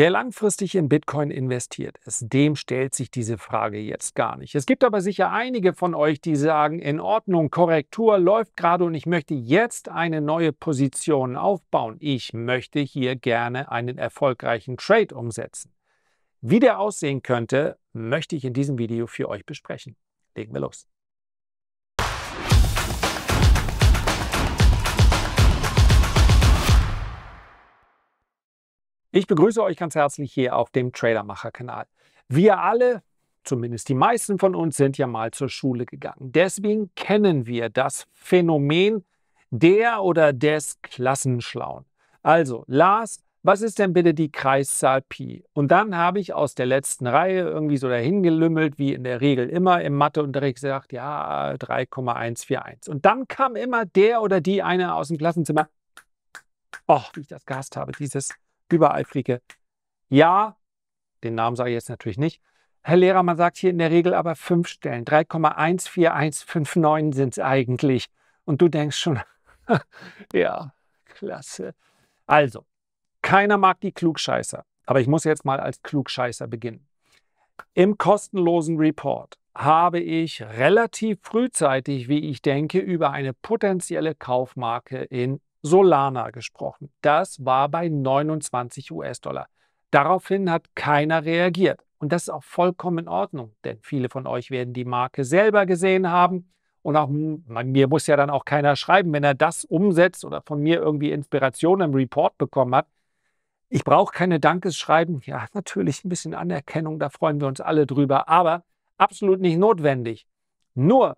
Wer langfristig in Bitcoin investiert ist, dem stellt sich diese Frage jetzt gar nicht. Es gibt aber sicher einige von euch, die sagen, in Ordnung, Korrektur läuft gerade und ich möchte jetzt eine neue Position aufbauen. Ich möchte hier gerne einen erfolgreichen Trade umsetzen. Wie der aussehen könnte, möchte ich in diesem Video für euch besprechen. Legen wir los. Ich begrüße euch ganz herzlich hier auf dem Tradermacher-Kanal. Wir alle, zumindest die meisten von uns, sind ja mal zur Schule gegangen. Deswegen kennen wir das Phänomen der oder des Klassenschlauen. Also, Lars, was ist denn bitte die Kreiszahl Pi? Und dann habe ich aus der letzten Reihe irgendwie so dahin gelümmelt, wie in der Regel immer im Matheunterricht gesagt, ja, 3,141. Und dann kam immer der oder die eine aus dem Klassenzimmer. Och, wie ich das gehasst habe, dieses übereifrige Ja. Den Namen sage ich jetzt natürlich nicht. Herr Lehrer, man sagt hier in der Regel aber fünf Stellen. 3,14159 sind es eigentlich. Und du denkst schon, ja, klasse. Also, keiner mag die Klugscheißer. Aber ich muss jetzt mal als Klugscheißer beginnen. Im kostenlosen Report habe ich relativ frühzeitig, wie ich denke, über eine potenzielle Kaufmarke in Solana gesprochen. Das war bei 29 US-Dollar. Daraufhin hat keiner reagiert. Und das ist auch vollkommen in Ordnung, denn viele von euch werden die Marke selber gesehen haben. Und auch mir muss ja dann auch keiner schreiben, wenn er das umsetzt oder von mir irgendwie Inspiration im Report bekommen hat. Ich brauche keine Dankeschreiben. Ja, natürlich ein bisschen Anerkennung, da freuen wir uns alle drüber, aber absolut nicht notwendig. Nur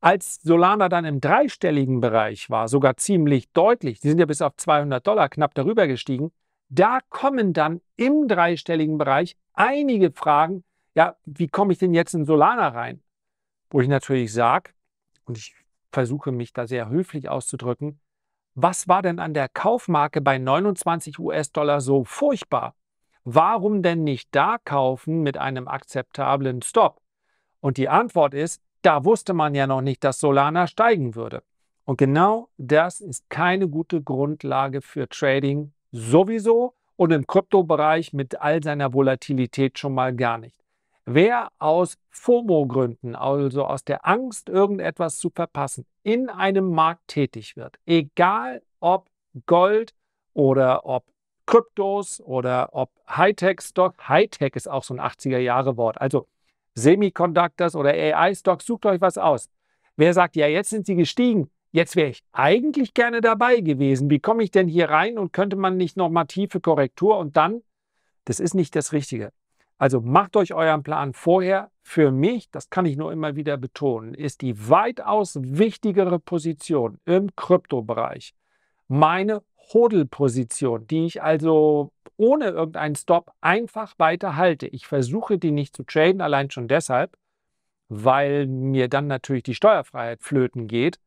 als Solana dann im dreistelligen Bereich war, sogar ziemlich deutlich, die sind ja bis auf 200 Dollar knapp darüber gestiegen, da kommen dann im dreistelligen Bereich einige Fragen, ja, wie komme ich denn jetzt in Solana rein? Wo ich natürlich sage, und ich versuche mich da sehr höflich auszudrücken, was war denn an der Kaufmarke bei 29 US-Dollar so furchtbar? Warum denn nicht da kaufen mit einem akzeptablen Stop? Und die Antwort ist, da wusste man ja noch nicht, dass Solana steigen würde. Und genau das ist keine gute Grundlage für Trading sowieso und im Kryptobereich mit all seiner Volatilität schon mal gar nicht. Wer aus FOMO-Gründen, also aus der Angst, irgendetwas zu verpassen, in einem Markt tätig wird, egal ob Gold oder ob Kryptos oder ob Hightech-Stock, Hightech ist auch so ein 80er-Jahre-Wort, also Semiconductors oder AI-Stocks, sucht euch was aus. Wer sagt, ja, jetzt sind sie gestiegen, jetzt wäre ich eigentlich gerne dabei gewesen. Wie komme ich denn hier rein und könnte man nicht nochmal tiefe Korrektur und dann? Das ist nicht das Richtige. Also macht euch euren Plan vorher. Für mich, das kann ich nur immer wieder betonen, ist die weitaus wichtigere Position im Kryptobereich meine Hodelposition, die ich also ohne irgendeinen Stop einfach weiter halte. Ich versuche die nicht zu traden, allein schon deshalb, weil mir dann natürlich die Steuerfreiheit flöten geht.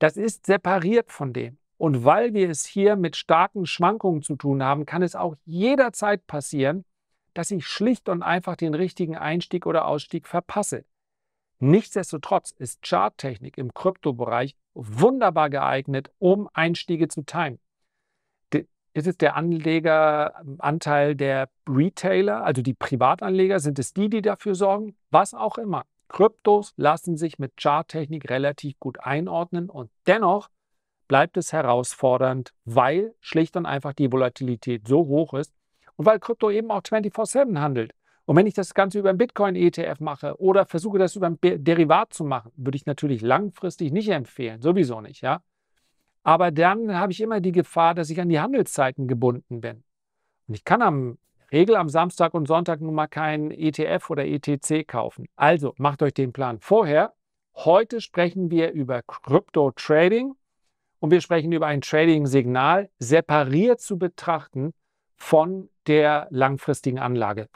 Das ist separiert von dem. Und weil wir es hier mit starken Schwankungen zu tun haben, kann es auch jederzeit passieren, dass ich schlicht und einfach den richtigen Einstieg oder Ausstieg verpasse. Nichtsdestotrotz ist Charttechnik im Kryptobereich wunderbar geeignet, um Einstiege zu timen. Ist es der Anlegeranteil ähm, der Retailer, also die Privatanleger? Sind es die, die dafür sorgen? Was auch immer. Kryptos lassen sich mit Charttechnik relativ gut einordnen und dennoch bleibt es herausfordernd, weil schlicht und einfach die Volatilität so hoch ist und weil Krypto eben auch 24/7 handelt. Und wenn ich das Ganze über ein Bitcoin-ETF mache oder versuche, das über ein Derivat zu machen, würde ich natürlich langfristig nicht empfehlen, sowieso nicht, ja. Aber dann habe ich immer die Gefahr, dass ich an die Handelszeiten gebunden bin. Und ich kann am Regel am Samstag und Sonntag nun mal kein ETF oder ETC kaufen. Also macht euch den Plan vorher. Heute sprechen wir über Crypto Trading und wir sprechen über ein Trading-Signal separiert zu betrachten von der langfristigen Anlage.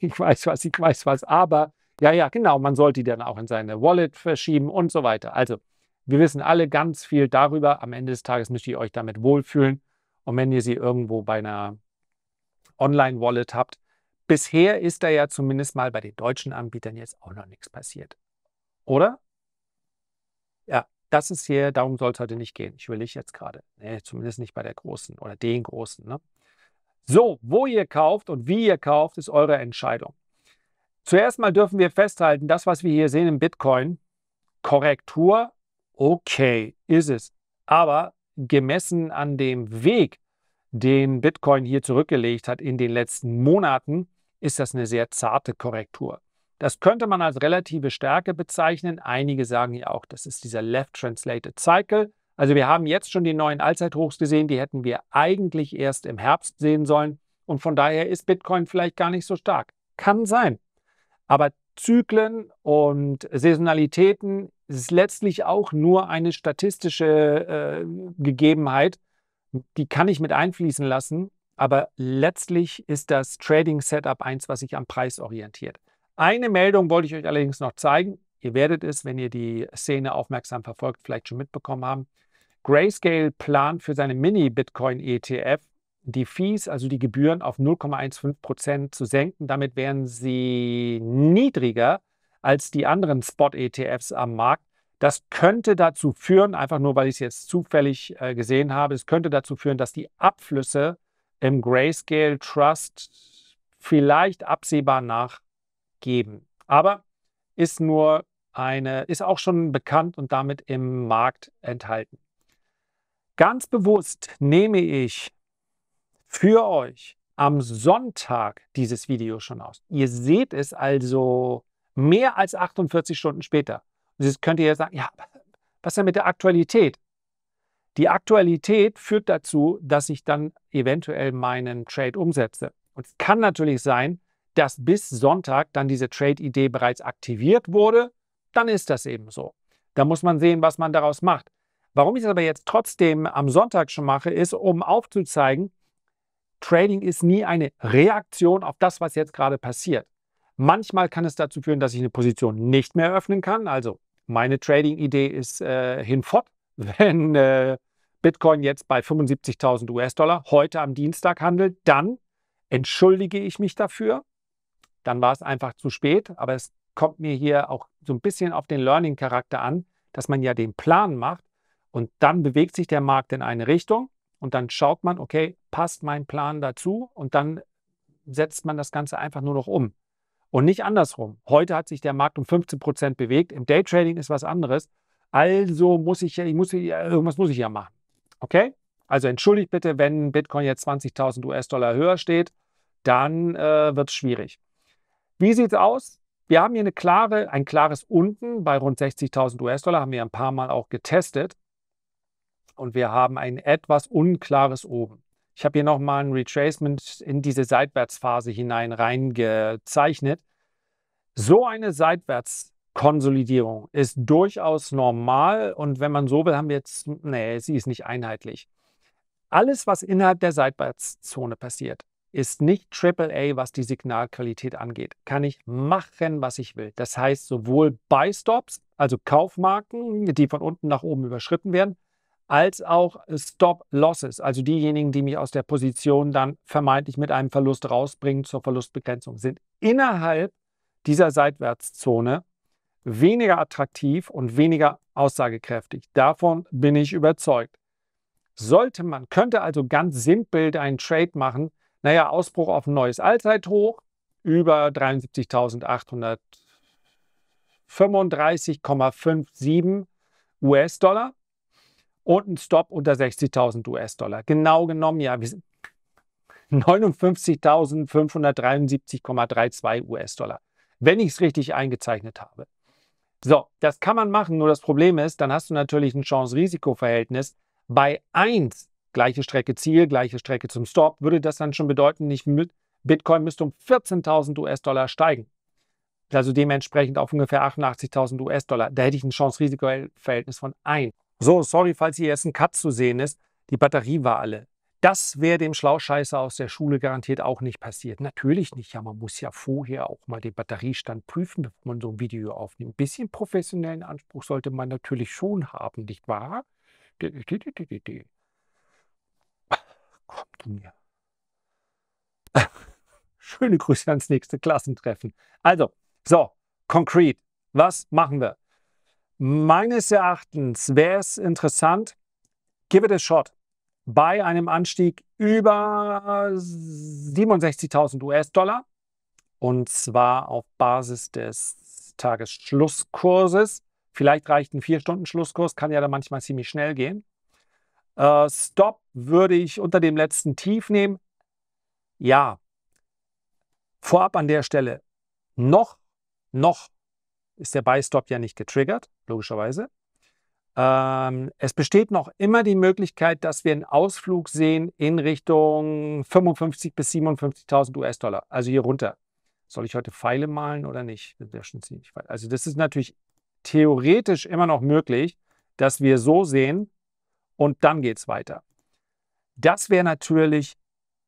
Ich weiß was, ich weiß was, aber ja, ja, genau, man sollte die dann auch in seine Wallet verschieben und so weiter. Also wir wissen alle ganz viel darüber. Am Ende des Tages müsst ihr euch damit wohlfühlen. Und wenn ihr sie irgendwo bei einer Online-Wallet habt, bisher ist da ja zumindest mal bei den deutschen Anbietern jetzt auch noch nichts passiert. Oder? Ja, das ist hier, darum soll es heute nicht gehen. Ich will ich jetzt gerade. Nee, zumindest nicht bei der großen oder den großen. Ne? So, wo ihr kauft und wie ihr kauft, ist eure Entscheidung. Zuerst mal dürfen wir festhalten, das, was wir hier sehen im Bitcoin, Korrektur Okay, ist es. Aber gemessen an dem Weg, den Bitcoin hier zurückgelegt hat in den letzten Monaten, ist das eine sehr zarte Korrektur. Das könnte man als relative Stärke bezeichnen. Einige sagen ja auch, das ist dieser Left Translated Cycle. Also wir haben jetzt schon die neuen Allzeithochs gesehen, die hätten wir eigentlich erst im Herbst sehen sollen. Und von daher ist Bitcoin vielleicht gar nicht so stark. Kann sein. Aber Zyklen und Saisonalitäten ist letztlich auch nur eine statistische äh, Gegebenheit. Die kann ich mit einfließen lassen, aber letztlich ist das Trading Setup eins, was sich am Preis orientiert. Eine Meldung wollte ich euch allerdings noch zeigen. Ihr werdet es, wenn ihr die Szene aufmerksam verfolgt, vielleicht schon mitbekommen haben. Grayscale plant für seine Mini-Bitcoin-ETF die Fees, also die Gebühren, auf 0,15 Prozent zu senken. Damit wären sie niedriger als die anderen Spot-ETFs am Markt. Das könnte dazu führen, einfach nur weil ich es jetzt zufällig äh, gesehen habe, es könnte dazu führen, dass die Abflüsse im Grayscale Trust vielleicht absehbar nachgeben. Aber ist nur eine, ist auch schon bekannt und damit im Markt enthalten. Ganz bewusst nehme ich für euch am Sonntag dieses Video schon aus. Ihr seht es also mehr als 48 Stunden später. jetzt könnt ihr jetzt sagen, ja, was denn mit der Aktualität? Die Aktualität führt dazu, dass ich dann eventuell meinen Trade umsetze. Und es kann natürlich sein, dass bis Sonntag dann diese Trade-Idee bereits aktiviert wurde. Dann ist das eben so. Da muss man sehen, was man daraus macht. Warum ich es aber jetzt trotzdem am Sonntag schon mache, ist, um aufzuzeigen, Trading ist nie eine Reaktion auf das, was jetzt gerade passiert. Manchmal kann es dazu führen, dass ich eine Position nicht mehr öffnen kann. Also meine Trading-Idee ist äh, hinfort, wenn äh, Bitcoin jetzt bei 75.000 US-Dollar heute am Dienstag handelt, dann entschuldige ich mich dafür. Dann war es einfach zu spät, aber es kommt mir hier auch so ein bisschen auf den Learning-Charakter an, dass man ja den Plan macht und dann bewegt sich der Markt in eine Richtung und dann schaut man, okay, passt mein Plan dazu? Und dann setzt man das Ganze einfach nur noch um. Und nicht andersrum. Heute hat sich der Markt um 15 Prozent bewegt. Im Daytrading ist was anderes. Also muss ich ja, ich muss, irgendwas muss ich ja machen. Okay? Also entschuldigt bitte, wenn Bitcoin jetzt 20.000 US-Dollar höher steht, dann äh, wird es schwierig. Wie sieht es aus? Wir haben hier eine klare, ein klares Unten bei rund 60.000 US-Dollar, haben wir ein paar Mal auch getestet und wir haben ein etwas unklares Oben. Ich habe hier nochmal ein Retracement in diese Seitwärtsphase hinein reingezeichnet. So eine Seitwärtskonsolidierung ist durchaus normal und wenn man so will, haben wir jetzt, nee, sie ist nicht einheitlich. Alles, was innerhalb der Seitwärtszone passiert, ist nicht AAA, was die Signalqualität angeht. Kann ich machen, was ich will. Das heißt, sowohl Buy Stops, also Kaufmarken, die von unten nach oben überschritten werden, als auch Stop-Losses, also diejenigen, die mich aus der Position dann vermeintlich mit einem Verlust rausbringen zur Verlustbegrenzung, sind innerhalb dieser Seitwärtszone weniger attraktiv und weniger aussagekräftig. Davon bin ich überzeugt. Sollte man, könnte also ganz simpel einen Trade machen, naja, Ausbruch auf ein neues Allzeithoch über 73.835,57 US-Dollar und ein Stop unter 60.000 US-Dollar. Genau genommen, ja, wir sind 59.573,32 US-Dollar, wenn ich es richtig eingezeichnet habe. So, das kann man machen, nur das Problem ist, dann hast du natürlich ein Chance-Risiko-Verhältnis. Bei 1, gleiche Strecke Ziel, gleiche Strecke zum Stop, würde das dann schon bedeuten, nicht mit Bitcoin müsste um 14.000 US-Dollar steigen. Also dementsprechend auf ungefähr 88.000 US-Dollar. Da hätte ich ein Chance-Risiko-Verhältnis von 1. So, sorry, falls hier jetzt ein Cut zu sehen ist, die Batterie war alle. Das wäre dem Schlauscheißer aus der Schule garantiert auch nicht passiert. Natürlich nicht, ja, man muss ja vorher auch mal den Batteriestand prüfen, bevor man so ein Video aufnimmt. Ein bisschen professionellen Anspruch sollte man natürlich schon haben, nicht wahr? Kommt du mir. Schöne Grüße ans nächste Klassentreffen. Also, so, konkret, was machen wir? Meines Erachtens wäre es interessant, give it a shot, bei einem Anstieg über 67.000 US-Dollar und zwar auf Basis des Tagesschlusskurses. Vielleicht reicht ein 4-Stunden-Schlusskurs, kann ja dann manchmal ziemlich schnell gehen. Äh, Stop würde ich unter dem letzten Tief nehmen. Ja, vorab an der Stelle, noch, noch ist der Buy-Stop ja nicht getriggert, logischerweise. Ähm, es besteht noch immer die Möglichkeit, dass wir einen Ausflug sehen in Richtung 55.000 bis 57.000 US-Dollar, also hier runter. Soll ich heute Pfeile malen oder nicht? Das wäre schon ziemlich weit. Also das ist natürlich theoretisch immer noch möglich, dass wir so sehen und dann geht es weiter. Das wäre natürlich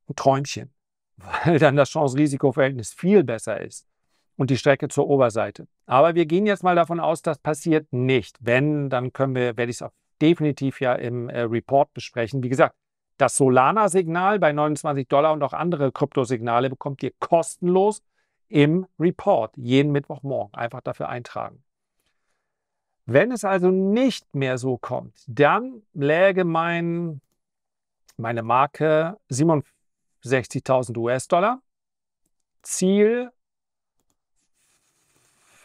ein Träumchen, weil dann das Chance-Risiko-Verhältnis viel besser ist und die Strecke zur Oberseite. Aber wir gehen jetzt mal davon aus, das passiert nicht. Wenn, dann können wir, werde ich es auch definitiv ja im äh, Report besprechen. Wie gesagt, das Solana-Signal bei 29 Dollar und auch andere Kryptosignale bekommt ihr kostenlos im Report jeden Mittwochmorgen. Einfach dafür eintragen. Wenn es also nicht mehr so kommt, dann läge mein, meine Marke 67.000 US-Dollar. Ziel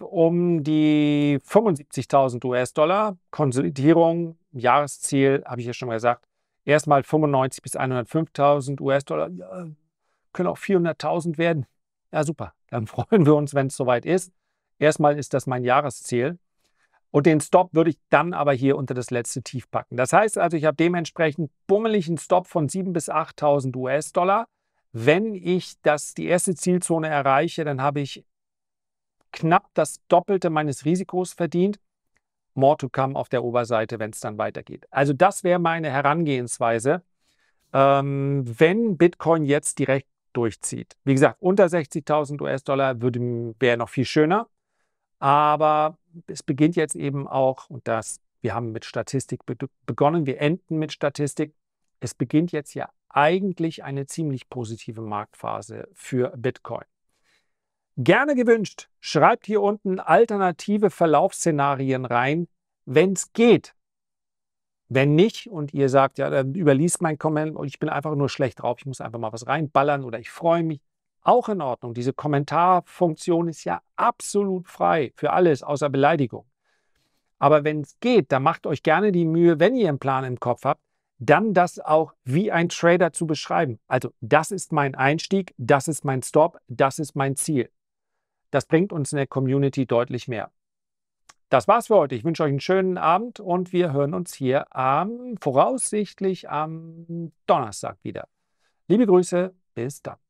um die 75.000 US-Dollar. Konsolidierung, Jahresziel, habe ich ja schon mal gesagt, erstmal 95.000 bis 105.000 US-Dollar. Ja, können auch 400.000 werden. Ja, super. Dann freuen wir uns, wenn es soweit ist. Erstmal ist das mein Jahresziel. Und den Stop würde ich dann aber hier unter das letzte Tief packen. Das heißt also, ich habe dementsprechend bummeligen Stop von 7.000 bis 8.000 US-Dollar. Wenn ich das, die erste Zielzone erreiche, dann habe ich knapp das Doppelte meines Risikos verdient. More to come auf der Oberseite, wenn es dann weitergeht. Also das wäre meine Herangehensweise, ähm, wenn Bitcoin jetzt direkt durchzieht. Wie gesagt, unter 60.000 US-Dollar wäre noch viel schöner. Aber es beginnt jetzt eben auch, und das, wir haben mit Statistik be begonnen, wir enden mit Statistik. Es beginnt jetzt ja eigentlich eine ziemlich positive Marktphase für Bitcoin. Gerne gewünscht, schreibt hier unten alternative Verlaufsszenarien rein, wenn es geht. Wenn nicht und ihr sagt, ja, dann überliest mein Kommentar und ich bin einfach nur schlecht drauf, ich muss einfach mal was reinballern oder ich freue mich, auch in Ordnung. Diese Kommentarfunktion ist ja absolut frei für alles außer Beleidigung. Aber wenn es geht, dann macht euch gerne die Mühe, wenn ihr einen Plan im Kopf habt, dann das auch wie ein Trader zu beschreiben. Also das ist mein Einstieg, das ist mein Stop, das ist mein Ziel. Das bringt uns in der Community deutlich mehr. Das war's für heute. Ich wünsche euch einen schönen Abend und wir hören uns hier am voraussichtlich am Donnerstag wieder. Liebe Grüße, bis dann.